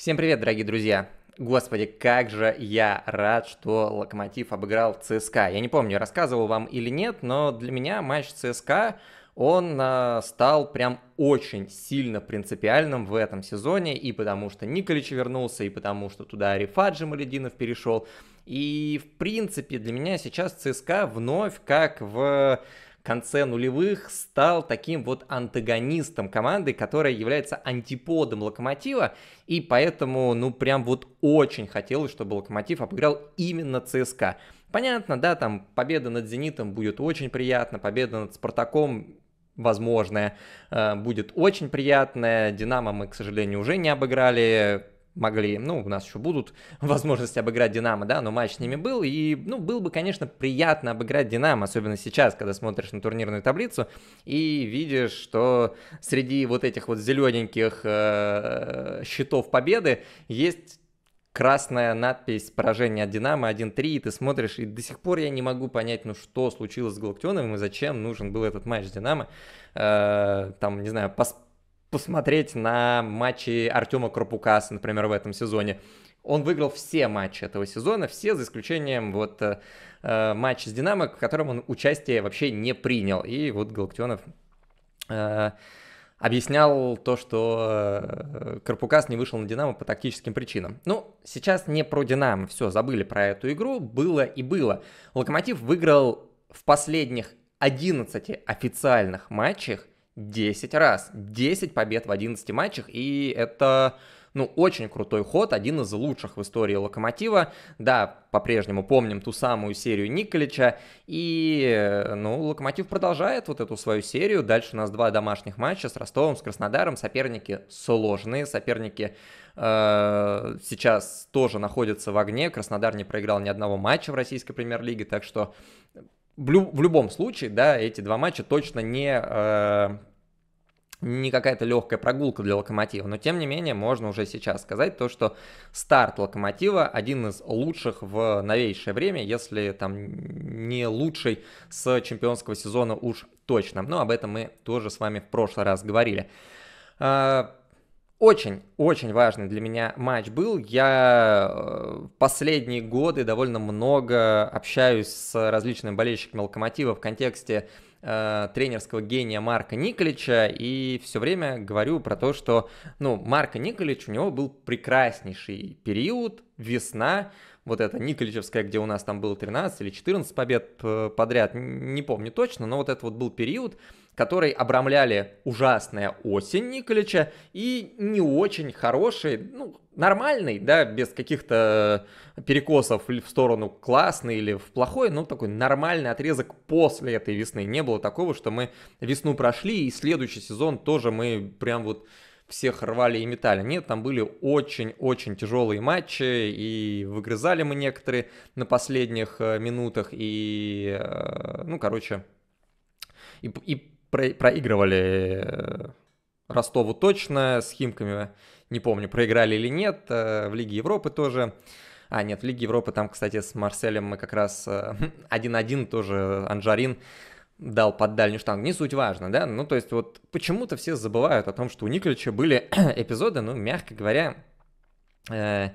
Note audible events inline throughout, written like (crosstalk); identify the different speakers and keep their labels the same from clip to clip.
Speaker 1: Всем привет, дорогие друзья! Господи, как же я рад, что Локомотив обыграл ЦСКА. Я не помню, рассказывал вам или нет, но для меня матч ЦСКА, он э, стал прям очень сильно принципиальным в этом сезоне, и потому что Николич вернулся, и потому что туда Рифаджи Малединов перешел. И, в принципе, для меня сейчас ЦСКА вновь, как в конце нулевых стал таким вот антагонистом команды, которая является антиподом Локомотива, и поэтому, ну, прям вот очень хотелось, чтобы Локомотив обыграл именно ЦСКА. Понятно, да, там победа над «Зенитом» будет очень приятно, победа над «Спартаком» возможная, э, будет очень приятная. «Динамо» мы, к сожалению, уже не обыграли, могли, ну, у нас еще будут (laughs) возможности обыграть Динамо, да, но матч с ними был, и, ну, было бы, конечно, приятно обыграть Динамо, особенно сейчас, когда смотришь на турнирную таблицу и видишь, что среди вот этих вот зелененьких э, счетов победы есть красная надпись поражения от Динамо 1-3, и ты смотришь, и до сих пор я не могу понять, ну что случилось с Галактионовым и зачем нужен был этот матч Динамо. Э, там, не знаю, пос посмотреть на матчи Артема Крапукаса, например, в этом сезоне. Он выиграл все матчи этого сезона, все за исключением вот э, э матча с Динамо, в котором он участие вообще не принял. И вот Галактионов э, объяснял то, что э, Карпукас не вышел на Динамо по тактическим причинам. Ну, сейчас не про Динамо, все, забыли про эту игру, было и было. Локомотив выиграл в последних 11 официальных матчах 10 раз. 10 побед в 11 матчах, и это ну, очень крутой ход, один из лучших в истории Локомотива. Да, по-прежнему помним ту самую серию Николича, и, э, ну, Локомотив продолжает вот эту свою серию. Дальше у нас два домашних матча с Ростовом, с Краснодаром. Соперники сложные, соперники э, сейчас тоже находятся в огне. Краснодар не проиграл ни одного матча в российской премьер-лиге, так что э, в любом случае, да, эти два матча точно не не какая-то легкая прогулка для локомотива, но тем не менее можно уже сейчас сказать то, что старт локомотива один из лучших в новейшее время, если там не лучший с чемпионского сезона уж точно. Но об этом мы тоже с вами в прошлый раз говорили. Очень-очень а, важный для меня матч был. Я э, последние годы довольно много общаюсь с различными болельщиками Локомотива в контексте Э, тренерского гения Марка Николича, и все время говорю про то, что, ну, Марка Николич, у него был прекраснейший период, весна, вот эта Николичевская, где у нас там было 13 или 14 побед э, подряд, не помню точно, но вот это вот был период, который обрамляли ужасная осень Николича и не очень хороший, ну, нормальный, да, без каких-то перекосов в сторону классный или в плохой, но такой нормальный отрезок после этой весны. Не было такого, что мы весну прошли, и следующий сезон тоже мы прям вот всех рвали и метали. Нет, там были очень-очень тяжелые матчи, и выгрызали мы некоторые на последних э, минутах, и, э, ну, короче, и, и про, проигрывали э, Ростову точно, с Химками, не помню, проиграли или нет, в Лиге Европы тоже. А, нет, в Лиге Европы там, кстати, с Марселем мы как раз 1-1 (laughs) тоже Анжарин дал под дальний штанг, не суть важно, да, ну то есть вот почему-то все забывают о том, что у Николича были (clears throat) эпизоды, ну мягко говоря, э,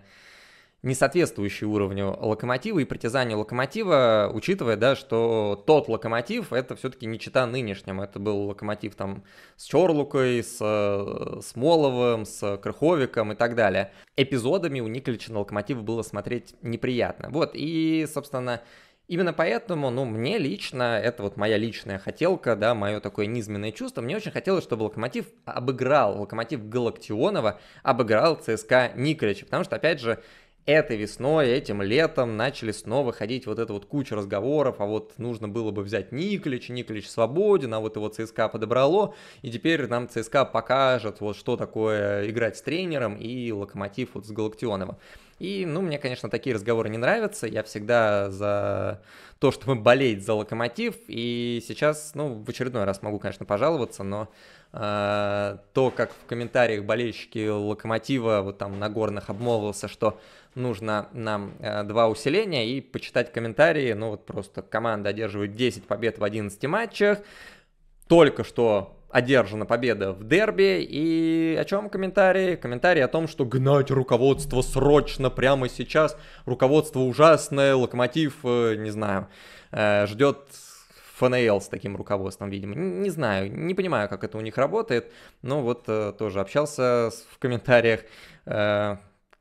Speaker 1: не соответствующие уровню локомотива и притязанию локомотива, учитывая, да, что тот локомотив, это все-таки не чита нынешним, это был локомотив там с Чорлукой, с, э, с Моловым, с Крыховиком и так далее. Эпизодами у Николича на локомотив было смотреть неприятно. Вот, и, собственно, Именно поэтому, ну, мне лично, это вот моя личная хотелка, да, мое такое низменное чувство, мне очень хотелось, чтобы Локомотив обыграл, Локомотив Галактионова обыграл ЦСКА Николича, потому что, опять же, этой весной, этим летом начали снова ходить вот эта вот куча разговоров, а вот нужно было бы взять Николич, Николич свободен, а вот его ЦСКА подобрало, и теперь нам ЦСКА покажет, вот что такое играть с тренером и Локомотив вот с Галактионовым. И, ну, мне, конечно, такие разговоры не нравятся. Я всегда за то, чтобы болеть за локомотив. И сейчас, ну, в очередной раз могу, конечно, пожаловаться, но э, то, как в комментариях болельщики локомотива, вот там на горных обмолвился, что нужно нам э, два усиления, и почитать комментарии, ну, вот просто команда одерживает 10 побед в 11 матчах. Только что одержана победа в дерби. И о чем комментарии? Комментарии о том, что гнать руководство срочно, прямо сейчас. Руководство ужасное, локомотив, э, не знаю, э, ждет ФНЛ с таким руководством, видимо. Не знаю, не понимаю, как это у них работает, но вот э, тоже общался в комментариях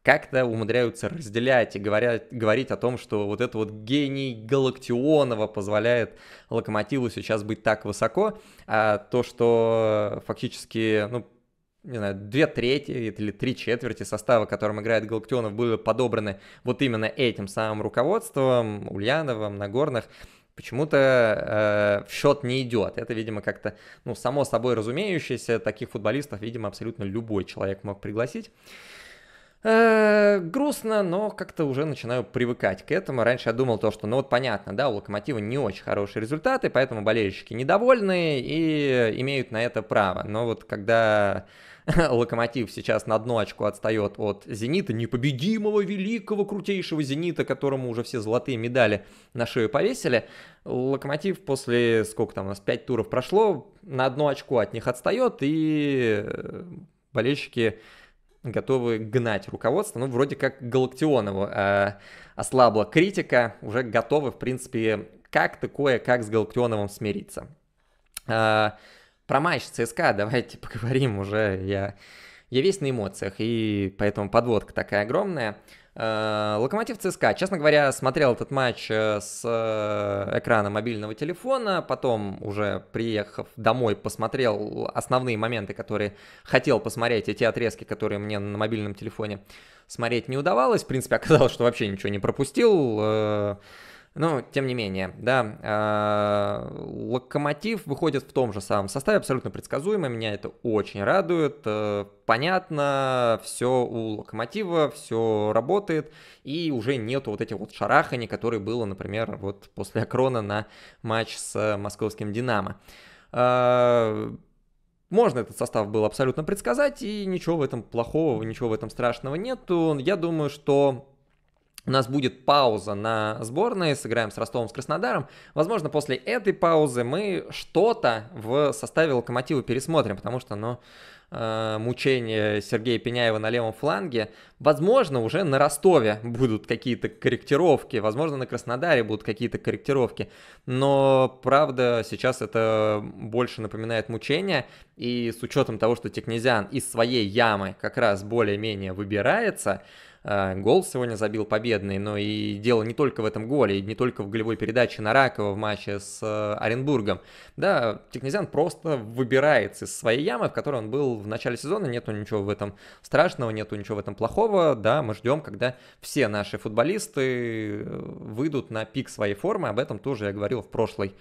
Speaker 1: как-то умудряются разделять и говорят, говорить о том, что вот это вот гений Галактионова позволяет Локомотиву сейчас быть так высоко, а то, что фактически, ну, не знаю, две трети или три четверти состава, которым играет Галактионов, были подобраны вот именно этим самым руководством, Ульяновым, Нагорных, почему-то э, в счет не идет. Это, видимо, как-то, ну, само собой разумеющееся, таких футболистов, видимо, абсолютно любой человек мог пригласить. Э, грустно, но как-то уже начинаю привыкать к этому. Раньше я думал то, что, ну вот понятно, да, у Локомотива не очень хорошие результаты, поэтому болельщики недовольны и имеют на это право. Но вот когда (laughs) Локомотив сейчас на одну очку отстает от Зенита, непобедимого, великого, крутейшего Зенита, которому уже все золотые медали на шею повесили. Локомотив после, сколько там у нас, пять туров прошло, на одну очку от них отстает, и э, болельщики готовы гнать руководство. Ну, вроде как Галактионову э, ослабла критика, уже готовы, в принципе, как такое, как с Галактионовым смириться. Э, про матч ЦСКА давайте (laughs) поговорим уже. Я, я весь на эмоциях, и поэтому подводка такая огромная. Э, Локомотив ЦСКА. Честно говоря, смотрел этот матч э, с э, экрана мобильного телефона, потом уже приехав домой, посмотрел основные моменты, которые хотел посмотреть, и те отрезки, которые мне на мобильном телефоне смотреть не удавалось. В принципе, оказалось, что вообще ничего не пропустил. Но, тем не менее, да, а, Локомотив выходит в том же самом составе, абсолютно предсказуемо, меня это очень радует. Э, понятно, все у Локомотива, все работает, и уже нету вот этих вот шараханий, которые было, например, вот после Акрона на матч с московским «Динамо». А, можно этот состав было абсолютно предсказать, и ничего в этом плохого, ничего в этом страшного нету. Я думаю, что у нас будет пауза на сборные, сыграем с Ростовом, с Краснодаром. Возможно, после этой паузы мы что-то в составе Локомотива пересмотрим, потому что, ну, э, мучение Сергея Пеняева на левом фланге Возможно, уже на Ростове будут какие-то корректировки, возможно, на Краснодаре будут какие-то корректировки, но, правда, сейчас это больше напоминает мучение, и с учетом того, что Технезиан из своей ямы как раз более-менее выбирается, э, гол сегодня забил победный, но и дело не только в этом голе, и не только в голевой передаче Наракова в матче с э, Оренбургом. Да, Технезиан просто выбирается из своей ямы, в которой он был в начале сезона, нету ничего в этом страшного, нету ничего в этом плохого, второго, да, мы ждем, когда все наши футболисты э, выйдут на пик своей формы. Об этом тоже я говорил в прошлой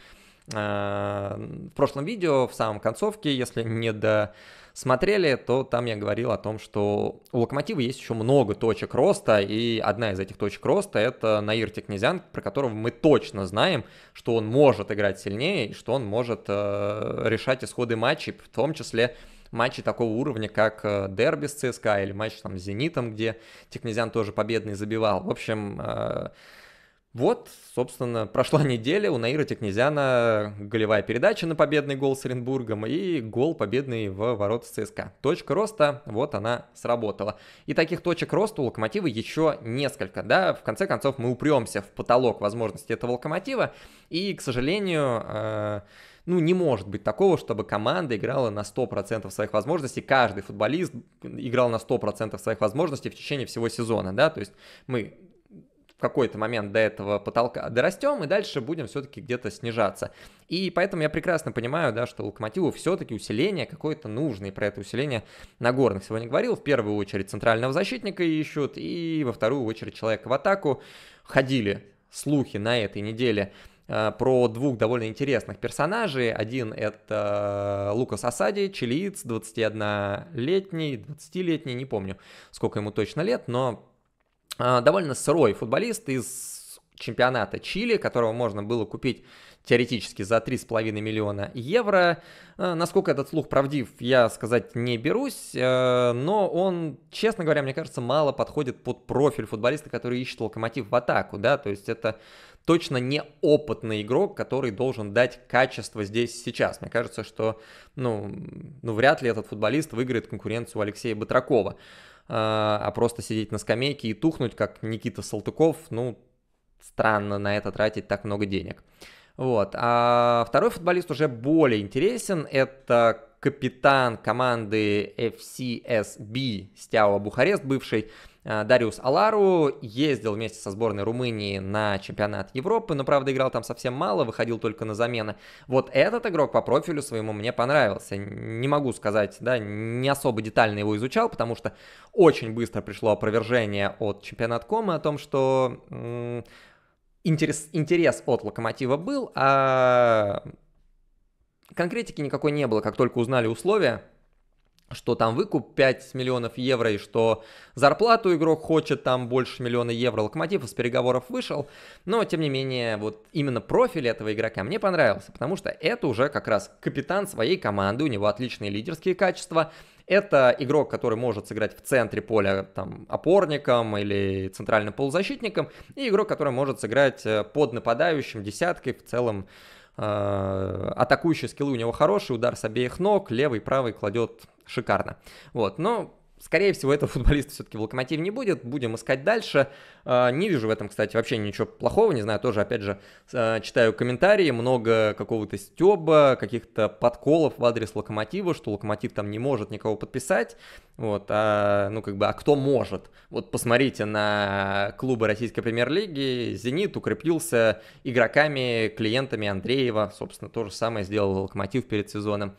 Speaker 1: а, в прошлом видео, в самом концовке, если не досмотрели, то там я говорил о том, что у Локомотива есть еще много точек роста, и одна из этих точек роста это Наир Текнезян, про которого мы точно знаем, что он может играть сильнее, и что он может э, решать исходы матчей, в том числе матчи такого уровня, как э, дерби с ЦСКА или матч там с Зенитом, где Технезиан тоже победный забивал. В общем, э, вот, собственно, (laughs) прошла неделя, у Наира Технезяна голевая передача на победный гол с Оренбургом и гол победный в ворота ЦСКА. Точка роста, вот она сработала. И таких точек роста у Локомотива еще несколько, да, в конце концов мы упремся в потолок возможностей этого Локомотива, и, к сожалению, э- ну, не может быть такого, чтобы команда играла на 100% своих возможностей, каждый футболист играл на 100% своих возможностей в течение всего сезона, да, то есть мы в какой-то момент до этого потолка дорастем и дальше будем все-таки где-то снижаться. И поэтому я прекрасно понимаю, да, что Локомотиву все-таки усиление какое-то нужно, и про это усиление Нагорных сегодня говорил. В первую очередь центрального защитника ищут, и во вторую очередь человека в атаку. Ходили слухи на этой неделе Э, про двух довольно интересных персонажей. Один — это э, Лукас Асади, чилиец, 21-летний, 20-летний, не помню, сколько ему точно лет, но э, довольно сырой футболист из чемпионата Чили, которого можно было купить теоретически за 3,5 миллиона евро. Насколько этот слух правдив, я сказать не берусь, но он, честно говоря, мне кажется, мало подходит под профиль футболиста, который ищет локомотив в атаку, да, то есть это точно не опытный игрок, который должен дать качество здесь сейчас. Мне кажется, что ну, ну вряд ли этот футболист выиграет конкуренцию Алексея Батракова. А, а просто сидеть на скамейке и тухнуть, как Никита Салтыков, ну, странно на это тратить так много денег. Вот. А второй футболист уже более интересен. Это капитан команды FCSB Стяуа Бухарест, бывший Э, Дариус Алару ездил вместе со сборной Румынии на чемпионат Европы, но, правда, играл там совсем мало, выходил только на замены. Вот этот игрок по профилю своему мне понравился. Не могу сказать, да, не особо детально его изучал, потому что очень быстро пришло опровержение от чемпионат Комы о том, что интерес, интерес от Локомотива был, а конкретики никакой не было. Как только узнали условия, что там выкуп 5 миллионов евро и что зарплату игрок хочет там больше миллиона евро. Локомотив из переговоров вышел, но тем не менее вот именно профиль этого игрока мне понравился, потому что это уже как раз капитан своей команды, у него отличные лидерские качества, это игрок, который может сыграть в центре поля там, опорником или центральным полузащитником, и игрок, который может сыграть э, под нападающим, десяткой, в целом Э, атакующие скиллы у него хорошие, удар с обеих ног, левый, правый кладет шикарно. Вот, но скорее всего, этого (laughs) футболиста все-таки в «Локомотиве» не будет, будем искать дальше. А, не вижу в этом, кстати, вообще ничего плохого, не знаю, тоже, опять же, а, читаю комментарии, много какого-то стеба, каких-то подколов в адрес «Локомотива», что «Локомотив» там не может никого подписать, вот, а, ну, как бы, а кто может? Вот посмотрите на клубы российской премьер-лиги, «Зенит» укрепился игроками, клиентами Андреева, собственно, то же самое сделал «Локомотив» перед сезоном.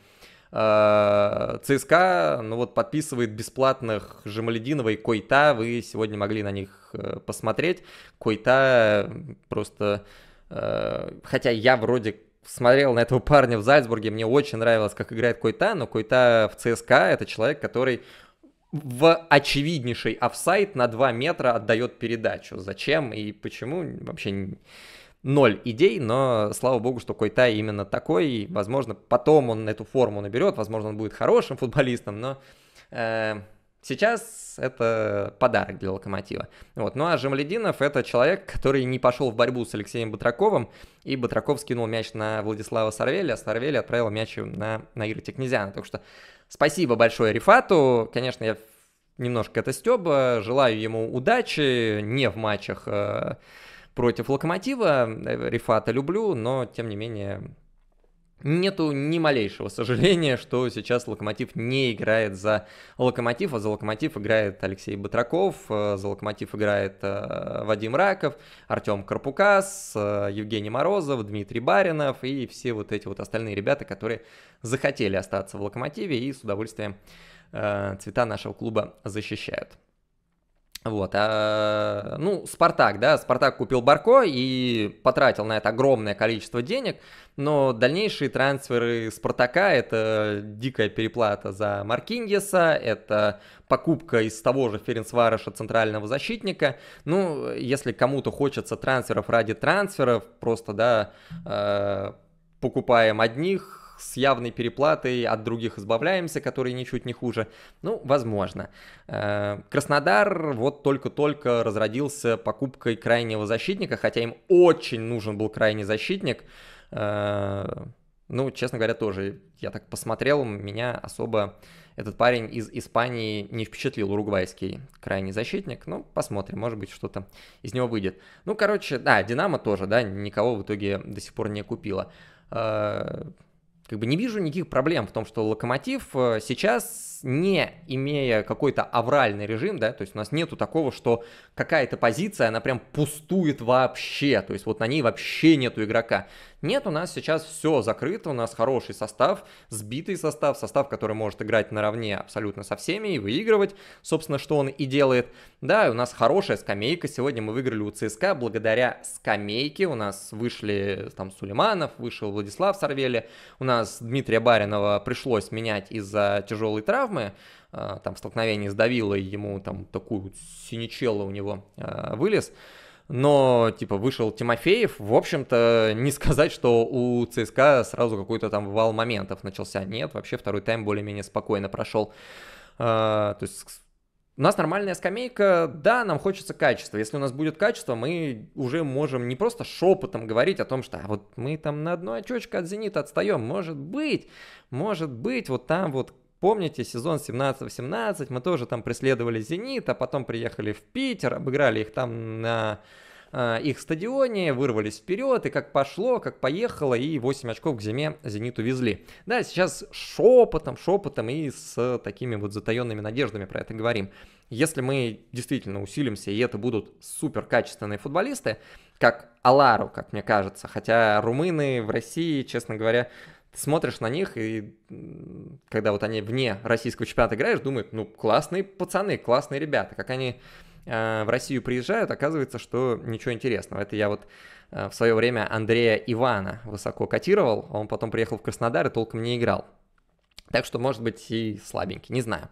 Speaker 1: Э, ЦСКА, ну вот, подписывает бесплатных Жемалединова и Койта. Вы сегодня могли на них э, посмотреть. Койта просто... Э, хотя я вроде смотрел на этого парня в Зальцбурге, мне очень нравилось, как играет Койта, но Койта в ЦСКА это человек, который в очевиднейший офсайт на 2 метра отдает передачу. Зачем и почему, вообще ноль идей, но слава богу, что Койтай именно такой, и, возможно, потом он эту форму наберет, возможно, он будет хорошим (laughs) футболистом, но э, сейчас это подарок для Локомотива. Вот. Ну а Жамалединов — это человек, который не пошел в борьбу с Алексеем Батраковым, и Батраков скинул мяч на Владислава Сарвели, а Сарвели отправил мяч на Наира Текнезяна. Так что спасибо большое Рифату, конечно, я немножко это стеба, желаю ему удачи, не в матчах э, против Локомотива. Э, Рифата люблю, но тем не менее нету ни малейшего сожаления, (laughs) что сейчас Локомотив не играет за Локомотив, а за Локомотив играет Алексей Батраков, э, за Локомотив играет э, Вадим Раков, Артем Карпукас, Евгений Морозов, Дмитрий Баринов и все вот эти вот остальные ребята, которые захотели остаться в Локомотиве и с удовольствием цвета нашего клуба защищают. Вот, а, ну, Спартак, да, Спартак купил Барко и потратил на это огромное количество денег, но дальнейшие трансферы Спартака – это дикая переплата за Маркингеса, это покупка из того же Ференцвареша центрального защитника. Ну, если кому-то хочется трансферов ради трансферов, просто, да, э, покупаем одних, с явной переплатой от других избавляемся, которые ничуть не хуже? Ну, возможно. Э, Краснодар вот только-только разродился покупкой крайнего защитника, хотя им очень нужен был крайний защитник. Э, ну, честно говоря, тоже я так посмотрел, меня особо этот парень из Испании не впечатлил, уругвайский крайний защитник. Ну, посмотрим, может быть, что-то из него выйдет. Ну, короче, да, Динамо тоже, да, никого в итоге до сих пор не купила. Э, как бы не вижу никаких проблем в том, что Локомотив э, сейчас не имея какой-то авральный режим, да, то есть у нас нету такого, что какая-то позиция, она прям пустует вообще, то есть вот на ней вообще нету игрока. Нет, у нас сейчас все закрыто, у нас хороший состав, сбитый состав, состав, который может играть наравне абсолютно со всеми и выигрывать, собственно, что он и делает. Да, у нас хорошая скамейка, сегодня мы выиграли у ЦСКА благодаря скамейке, у нас вышли там Сулейманов, вышел Владислав Сарвели, у нас Дмитрия Баринова пришлось менять из-за тяжелой травмы, травмы, э, там столкновение сдавило с ему там такую синичелло у него э, вылез, но, типа, вышел Тимофеев, в общем-то, не сказать, что у ЦСКА сразу какой-то там вал моментов начался. Нет, вообще второй тайм более-менее спокойно прошел. Э, то есть у нас нормальная скамейка, да, нам хочется качества. Если у нас будет качество, мы уже можем не просто шепотом говорить о том, что а вот мы там на одно очечко от «Зенита» отстаем. Может быть, может быть, вот там вот Помните, сезон 17-18, мы тоже там преследовали «Зенит», а потом приехали в Питер, обыграли их там на а, их стадионе, вырвались вперед, и как пошло, как поехало, и 8 очков к зиме «Зениту» везли. Да, сейчас шепотом, шепотом и с такими вот затаенными надеждами про это говорим. Если мы действительно усилимся, и это будут супер качественные футболисты, как Алару, как мне кажется, хотя румыны в России, честно говоря, ты смотришь на них, и когда вот они вне российского чемпионата играешь, думают, ну, классные пацаны, классные ребята. Как они э, в Россию приезжают, оказывается, что ничего интересного. Это я вот э, в свое время Андрея Ивана высоко котировал, а он потом приехал в Краснодар и толком не играл. Так что, может быть, и слабенький, не знаю.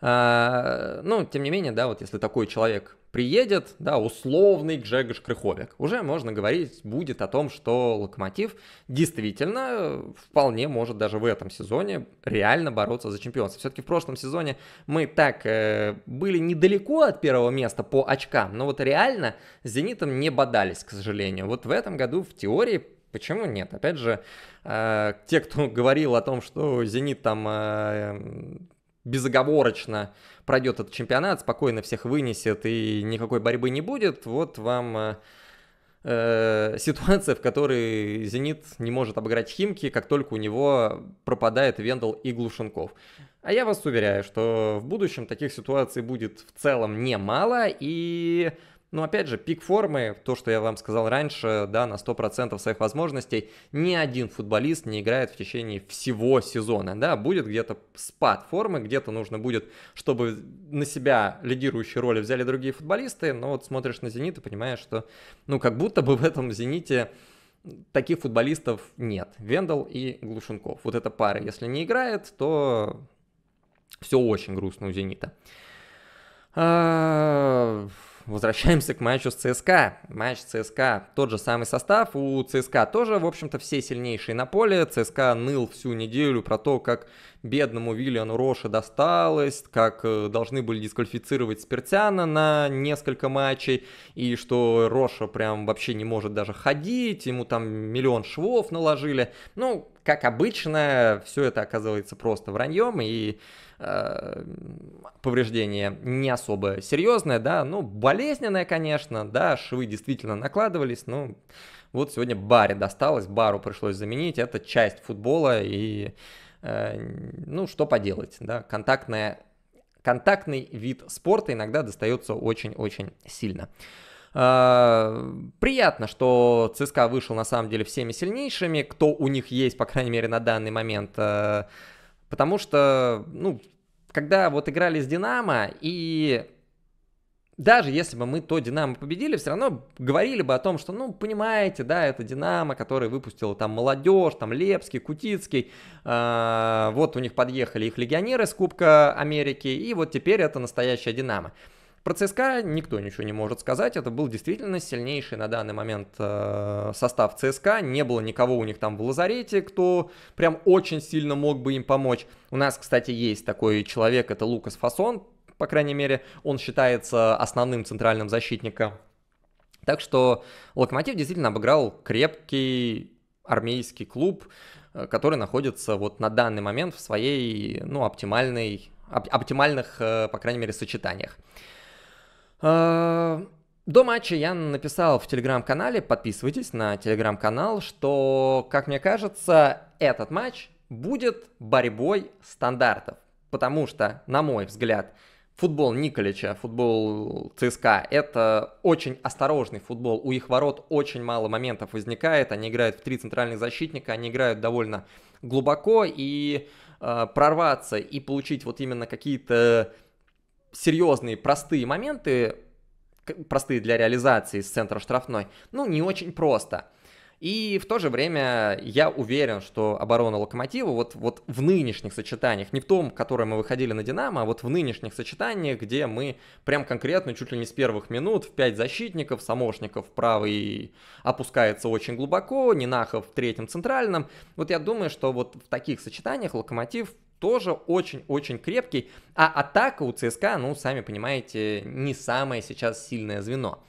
Speaker 1: А, ну, тем не менее, да, вот если такой человек приедет, да, условный Джегош Крыховик. Уже можно говорить будет о том, что Локомотив действительно э, вполне может даже в этом сезоне реально бороться за чемпионство. Все-таки в прошлом сезоне мы так э, были недалеко от первого места по очкам, но вот реально с Зенитом не бодались, к сожалению. Вот в этом году в теории Почему нет? Опять же, э, те, кто (laughs) говорил о том, что Зенит там э, безоговорочно пройдет этот чемпионат, спокойно всех вынесет и никакой борьбы не будет, вот вам э, э, ситуация, в которой «Зенит» не может обыграть «Химки», как только у него пропадает Вендел и Глушенков. А я вас уверяю, что в будущем таких ситуаций будет в целом немало, и но опять же, пик формы, то, что я вам сказал раньше, да, на 100% своих возможностей, ни один футболист не играет в течение всего сезона, да, будет где-то спад формы, где-то нужно будет, чтобы на себя лидирующие роли взяли другие футболисты, но вот смотришь на «Зенит» и понимаешь, что, ну, как будто бы в этом «Зените» таких футболистов нет. Вендел и Глушенков. Вот эта пара, если не играет, то все очень грустно у «Зенита». А, возвращаемся к матчу с ЦСКА. Матч ЦСКА, тот же самый состав, у ЦСКА тоже, в общем-то, все сильнейшие на поле. ЦСКА ныл всю неделю про то, как бедному Виллиану Роше досталось, как э, должны были дисквалифицировать Спиртяна на несколько матчей, и что Роша прям вообще не может даже ходить, ему там миллион швов наложили. Ну, как обычно, все это оказывается просто враньем, и э, повреждение не особо серьезное, да, ну, болезненное, конечно, да, швы действительно накладывались, но ну, вот сегодня Баре досталось, Бару пришлось заменить, это часть футбола, и Э, ну, что поделать, да, контактная, контактный вид спорта иногда достается очень-очень сильно. Э, приятно, что ЦСКА вышел на самом деле всеми сильнейшими, кто у них есть, по крайней мере, на данный момент. Э, потому что, ну, когда вот играли с Динамо и даже если бы мы то Динамо победили, все равно говорили бы о том, что, ну, понимаете, да, это Динамо, который выпустил там молодежь, там Лепский, Кутицкий, э, вот у них подъехали их легионеры с Кубка Америки, и вот теперь это настоящая Динамо. Про ЦСКА никто ничего не может сказать, это был действительно сильнейший на данный момент э, состав ЦСКА, не было никого у них там в лазарете, кто прям очень сильно мог бы им помочь. У нас, кстати, есть такой человек, это Лукас Фасон, по крайней мере, он считается основным центральным защитником. Так что Локомотив действительно обыграл крепкий армейский клуб, э, который находится вот на данный момент в своей, ну, оптимальной, оп- оптимальных, э, по крайней мере, сочетаниях. Э, до матча я написал в телеграм-канале, подписывайтесь на телеграм-канал, что, как мне кажется, этот матч будет борьбой стандартов. Потому что, на мой взгляд, футбол Николича, футбол ЦСКА, это очень осторожный футбол. У их ворот очень мало моментов возникает. Они играют в три центральных защитника, они играют довольно глубоко. И э, прорваться и получить вот именно какие-то серьезные, простые моменты, простые для реализации с центра штрафной, ну, не очень просто. И в то же время я уверен, что оборона Локомотива вот, вот в нынешних сочетаниях, не в том, которое мы выходили на Динамо, а вот в нынешних сочетаниях, где мы прям конкретно чуть ли не с первых минут в пять защитников, Самошников правый опускается очень глубоко, Нинахов в третьем центральном. Вот я думаю, что вот в таких сочетаниях Локомотив тоже очень-очень крепкий, а атака у ЦСКА, ну, сами понимаете, не самое сейчас сильное звено.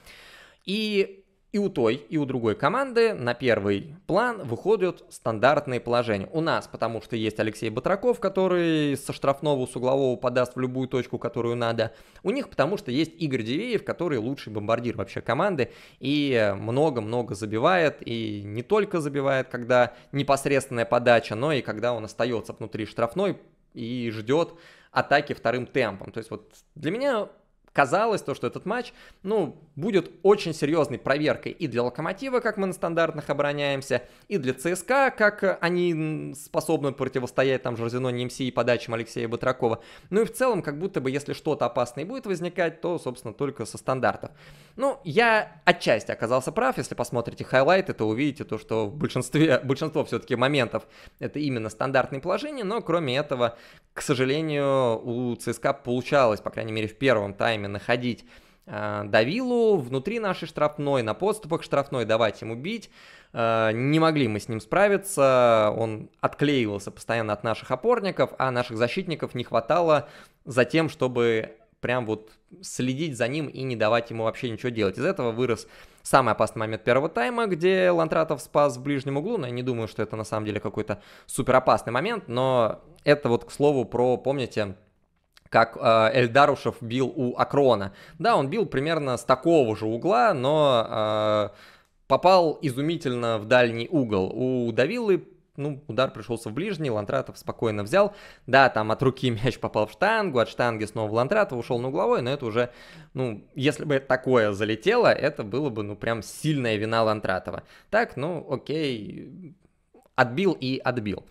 Speaker 1: И и у той, и у другой команды на первый план выходят стандартные положения. У нас, потому что есть Алексей Батраков, который со штрафного, с углового подаст в любую точку, которую надо. У них, потому что есть Игорь Дивеев, который лучший бомбардир вообще команды и много-много забивает. И не только забивает, когда непосредственная подача, но и когда он остается внутри штрафной и ждет атаки вторым темпом. То есть вот для меня казалось, то, что этот матч, ну, будет очень серьезной проверкой и для Локомотива, как мы на стандартных обороняемся, и для ЦСКА, как они способны противостоять там Жорзино Немси и подачам Алексея Батракова. Ну и в целом, как будто бы, если что-то опасное будет возникать, то, собственно, только со стандартов. Ну, я отчасти оказался прав, если посмотрите хайлайты, то увидите то, что в большинстве, (laughs) большинство все-таки моментов это именно стандартные положения, но кроме этого, к сожалению, у ЦСКА получалось, по крайней мере, в первом тайме тайме находить а, Давилу внутри нашей штрафной, на подступах штрафной, давать ему бить. А, не могли мы с ним справиться, он отклеивался постоянно от наших опорников, а наших защитников не хватало за тем, чтобы прям вот следить за ним и не давать ему вообще ничего делать. Из этого вырос самый опасный момент первого тайма, где Лантратов спас в ближнем углу, но я не думаю, что это на самом деле какой-то супер опасный момент, но это вот, к слову, про, помните, как э, Эльдарушев бил у Акрона. Да, он бил примерно с такого же угла, но э, попал изумительно в дальний угол. У Давилы ну, удар пришелся в ближний, Лантратов спокойно взял. Да, там от руки (laughs) мяч попал в штангу, от штанги снова в Лантратов ушел на угловой, но это уже, ну, если бы такое залетело, это было бы, ну, прям сильная вина Лантратова. Так, ну, окей, отбил и отбил.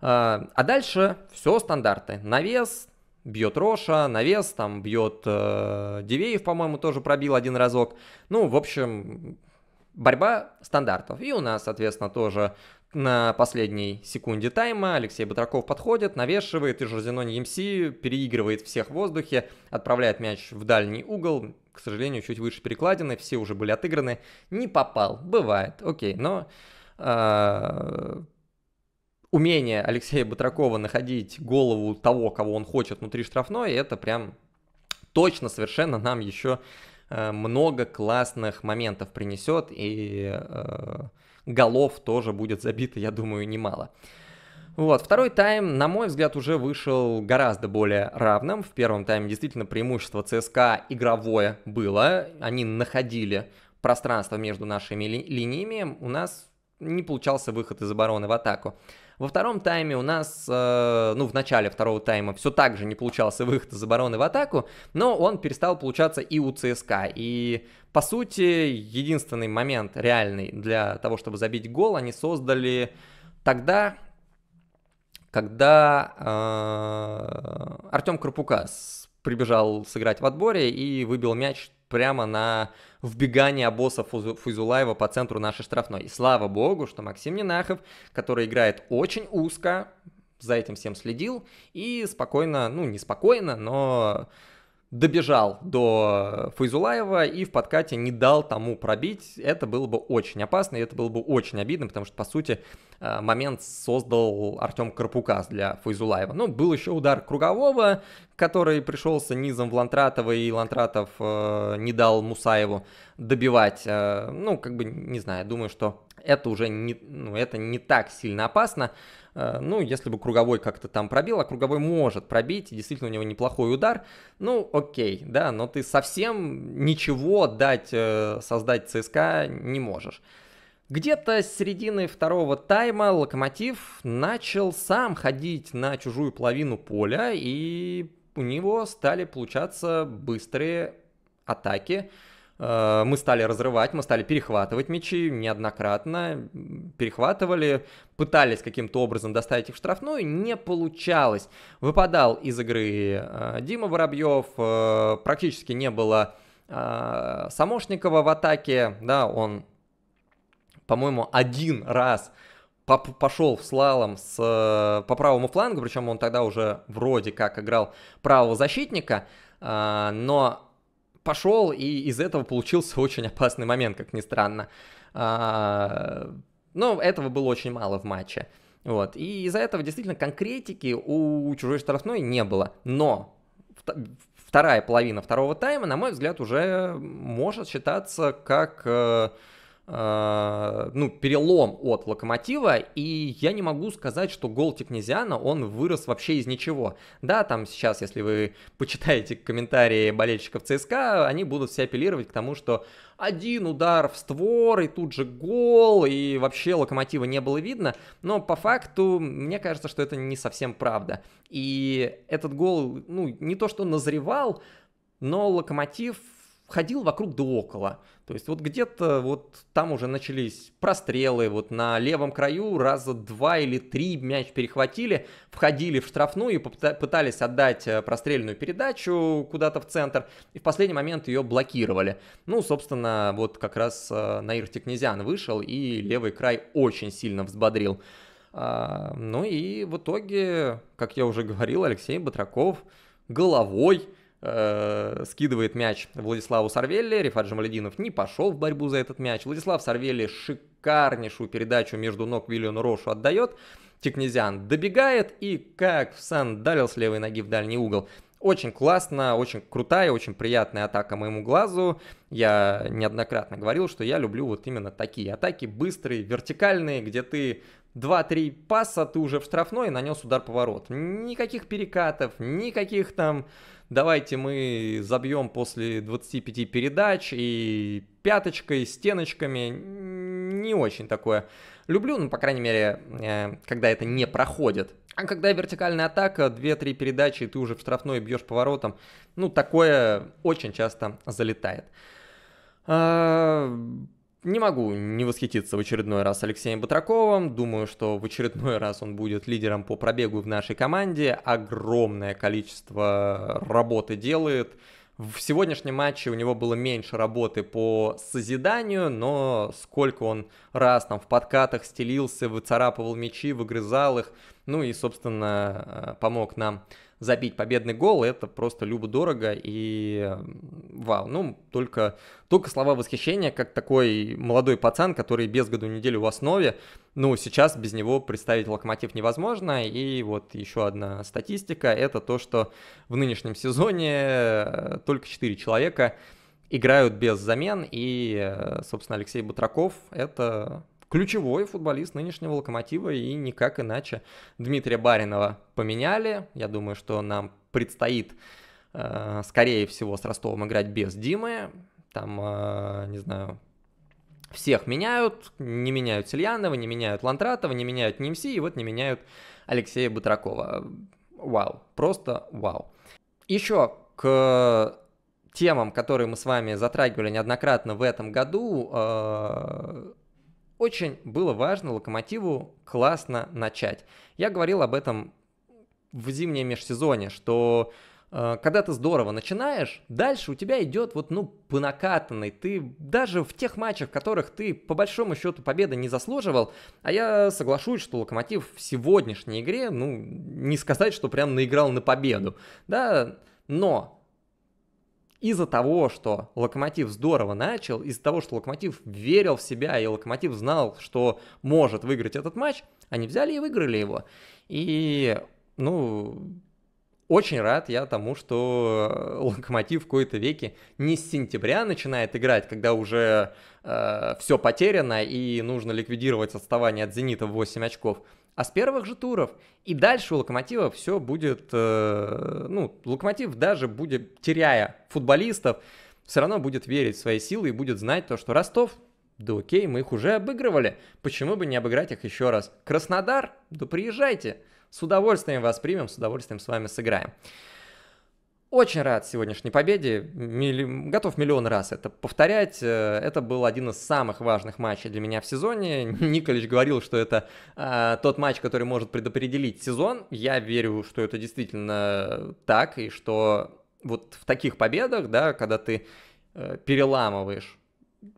Speaker 1: Э, а дальше все стандарты. Навес, бьет Роша, навес, там бьет э, Дивеев, по-моему, тоже пробил один разок. Ну, в общем, борьба стандартов. И у нас, соответственно, тоже на последней секунде тайма Алексей Батраков подходит, навешивает, и Жорзинон ЕМС переигрывает всех в воздухе, отправляет мяч в дальний угол, к сожалению, чуть выше перекладины, все уже были отыграны, не попал, бывает, окей, но э, умение Алексея Батракова находить голову того, кого он хочет внутри штрафной, это прям точно совершенно нам еще э, много классных моментов принесет, и э, голов тоже будет забито, я думаю, немало. Вот, второй тайм, на мой взгляд, уже вышел гораздо более равным. В первом тайме действительно преимущество ЦСКА игровое было. Они находили пространство между нашими ли- линиями. У нас не получался выход из обороны в атаку. Во втором тайме у нас, э, ну, в начале второго тайма все так же не получался выход из обороны в атаку, но он перестал получаться и у ЦСКА. И, по сути, единственный момент реальный для того, чтобы забить гол, они создали тогда, когда э, Артем Крупукас прибежал сыграть в отборе и выбил мяч прямо на вбегание обоса Фузулаева по центру нашей штрафной. И слава богу, что Максим Нинахов, который играет очень узко, за этим всем следил и спокойно, ну не спокойно, но добежал до Файзулаева и в подкате не дал тому пробить, это было бы очень опасно, и это было бы очень обидно, потому что, по сути, э, момент создал Артем Карпукас для Файзулаева. Ну, был еще удар Кругового, который пришелся низом в Лантратова, и Лантратов э, не дал Мусаеву добивать. Э, ну, как бы, не знаю, думаю, что это уже не, ну, это не так сильно опасно. Э, ну, если бы круговой как-то там пробил, а круговой может пробить, и действительно у него неплохой удар, ну, окей, да, но ты совсем ничего дать, э, создать ЦСКА не можешь. Где-то с середины второго тайма Локомотив начал сам ходить на чужую половину поля, и у него стали получаться быстрые атаки. Э, мы стали разрывать, мы стали перехватывать мячи неоднократно, перехватывали, пытались каким-то образом доставить их в штрафную, не получалось. Выпадал из игры э, Дима Воробьев, э, практически не было Самошникова в атаке, да, он, по-моему, один раз пошел в слалом с, по правому флангу, причем он тогда уже вроде как играл правого защитника, но пошел, и из этого получился очень опасный момент, как ни странно. А, но этого было очень мало в матче. Вот. И из-за этого действительно конкретики у чужой штрафной не было. Но вторая половина второго тайма, на мой взгляд, уже может считаться как э, Э, ну, перелом от Локомотива, и я не могу сказать, что гол Тикнезиана, он вырос вообще из ничего. Да, там сейчас, если вы (laughs) почитаете комментарии болельщиков ЦСКА, они будут все апеллировать к тому, что один удар в створ, и тут же гол, и вообще локомотива не было видно. Но по факту, мне кажется, что это не совсем правда. И этот гол, ну, не то что назревал, но локомотив ходил вокруг да около. То есть вот где-то вот там уже начались прострелы, вот на левом краю раза два или три мяч перехватили, входили в штрафную и пытались отдать э, прострельную передачу куда-то в центр, и в последний момент ее блокировали. Ну, собственно, вот как раз э, Наир Текнезян вышел и левый край очень сильно взбодрил. А, ну и в итоге, как я уже говорил, Алексей Батраков головой Э, скидывает мяч Владиславу Сарвелли, Рифат Джамалединов не пошел в борьбу за этот мяч. Владислав Сарвелли шикарнейшую передачу между ног Виллиону Рошу отдает. Тикнезиан добегает и как в сандалил с левой ноги в дальний угол. Очень классно, очень крутая, очень приятная атака моему глазу. Я неоднократно говорил, что я люблю вот именно такие атаки, быстрые, вертикальные, где ты 2-3 паса, ты уже в штрафной нанес удар поворот. Никаких перекатов, никаких там давайте мы забьем после 25 передач и пяточкой, стеночками, не очень такое люблю, ну, по крайней мере, э, когда это не проходит. А когда вертикальная атака, 2-3 передачи, и ты уже в штрафной бьешь поворотом, ну, такое очень часто залетает. А, не могу не восхититься в очередной раз Алексеем Батраковым. Думаю, что в очередной (laughs) раз он будет лидером по пробегу в нашей команде. Огромное количество работы делает. В сегодняшнем матче у него было меньше работы по созиданию, но сколько он раз там в подкатах стелился, выцарапывал мячи, выгрызал их, ну и, собственно, э, помог нам забить победный гол. Это просто любо-дорого и э, вау. Ну, только, только слова восхищения, как такой молодой пацан, который без году неделю в основе. Ну, сейчас без него представить локомотив невозможно. И вот еще одна статистика. Это то, что в нынешнем сезоне э, только 4 человека играют без замен. И, собственно, Алексей Бутраков это ключевой футболист нынешнего «Локомотива» и никак иначе Дмитрия Баринова поменяли. Я думаю, что нам предстоит, э, скорее всего, с Ростовом играть без Димы. Там, э, не знаю, всех меняют, не меняют Сельянова, не меняют Лантратова, не меняют Немси и вот не меняют Алексея Бутракова. Вау, просто вау. Еще к темам, которые мы с вами затрагивали неоднократно в этом году, э, очень было важно локомотиву классно начать. Я говорил об этом в зимнем межсезонье, что э, когда ты здорово начинаешь, дальше у тебя идет вот, ну, по Ты даже в тех матчах, в которых ты по большому счету победы не заслуживал, а я соглашусь, что Локомотив в сегодняшней игре, ну, не сказать, что прям наиграл на победу, да, но из-за того, что Локомотив здорово начал, из-за того, что Локомотив верил в себя и Локомотив знал, что может выиграть этот матч, они взяли и выиграли его. И, ну, очень рад я тому, что Локомотив в кои-то веке не с сентября начинает играть, когда уже э, все потеряно и нужно ликвидировать отставание от Зенита в 8 очков, а с первых же туров. И дальше у Локомотива все будет, э, ну, Локомотив даже будет, теряя футболистов, все равно будет верить в свои силы и будет знать то, что Ростов, да окей, мы их уже обыгрывали, почему бы не обыграть их еще раз? Краснодар, да приезжайте, с удовольствием вас примем, с удовольствием с вами сыграем. Очень рад сегодняшней победе, Милли... готов миллион раз это повторять. Э, это был один из самых важных матчей для меня в сезоне. (laughs) Николич говорил, что это э, тот матч, который может предопределить сезон. Я верю, что это действительно так, и что вот в таких победах, да, когда ты э, переламываешь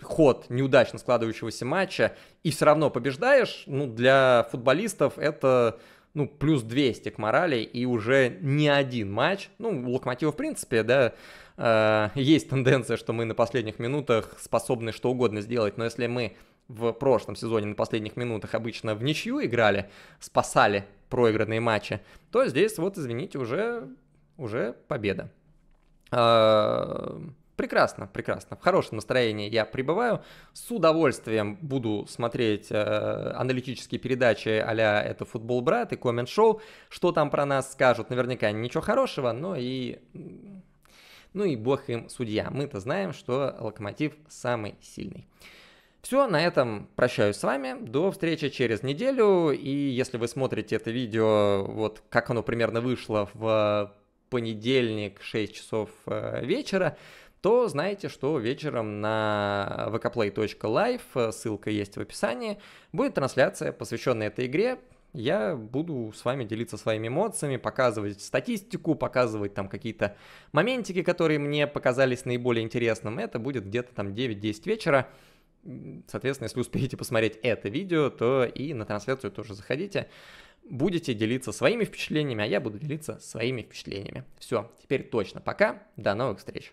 Speaker 1: ход неудачно складывающегося матча и все равно побеждаешь, ну, для футболистов это ну, плюс 200 к морали, и уже не один матч, ну, у Локомотива, в принципе, да, э, есть тенденция, что мы на последних минутах способны что угодно сделать, но если мы в прошлом сезоне на последних минутах обычно в ничью играли, спасали проигранные матчи, то здесь вот, извините, уже, уже победа. Э, Прекрасно, прекрасно. В хорошем настроении я пребываю. С удовольствием буду смотреть э, аналитические передачи а «Это футбол, брат» и коммент-шоу. Что там про нас скажут? Наверняка ничего хорошего, но и... Ну и бог им судья. Мы-то знаем, что «Локомотив» самый сильный. Все, на этом прощаюсь с вами. До встречи через неделю. И если вы смотрите это видео, вот как оно примерно вышло в понедельник 6 часов э, вечера, то знаете, что вечером на vkplay.live, ссылка есть в описании, будет трансляция, посвященная этой игре. Я буду с вами делиться своими эмоциями, показывать статистику, показывать там какие-то моментики, которые мне показались наиболее интересным. Это будет где-то там 9-10 вечера. Соответственно, если успеете посмотреть это видео, то и на трансляцию тоже заходите. Будете делиться своими впечатлениями, а я буду делиться своими впечатлениями. Все, теперь точно пока. До новых встреч.